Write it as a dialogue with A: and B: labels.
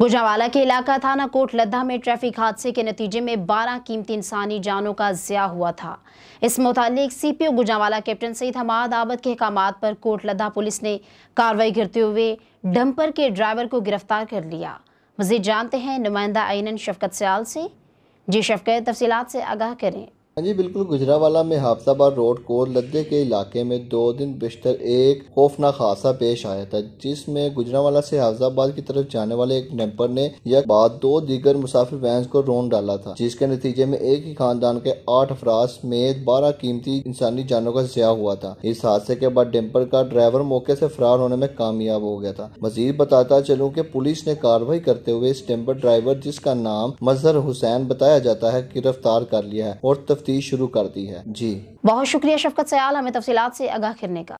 A: गुजरावाला के इलाका थाना कोट लद्दा में ट्रैफिक हादसे के नतीजे में 12 कीमती इंसानी जानों का ज़िया हुआ था इस मुतालिक C P O Gujranwala captain Saeed Hamad Abad के अहकाम पर कोट लद्दा पुलिस ने कार्रवाई करते हुए डंपर के ड्राइवर को गिरफ्तार कर लिया मजीद जानते हैं नुमाइंदा आइन शफकत सयाल से जी शफकत तफसीत से आगाह करें
B: हाँ जी बिल्कुल गुजरावाला में हाफजाबाद रोड को लद्दे के इलाके में दो दिन बिस्तर एक खौफनाक हादसा पेश आया था जिसमें गुजरावाला से हाफजाबाद की तरफ जाने वाले एक डैम्पर ने यह बात दो दीगर मुसाफिर वैंस को रोन डाला था जिसके नतीजे में एक ही खानदान के आठ अफराज समेत बारह कीमती इंसानी जानों का जया हुआ था इस हादसे के बाद डेम्पर का ड्राइवर मौके से फरार होने में कामयाब हो गया था मजीद बताता चलूँ की पुलिस ने कार्रवाई करते हुए इस डेम्पर ड्राइवर जिसका नाम मजहर हुसैन बताया जाता है गिरफ्तार कर लिया है और तफ्ती शुरू कर दी है जी
A: बहुत शुक्रिया शफकत सयाल हमें तफसीत से आगाह करने का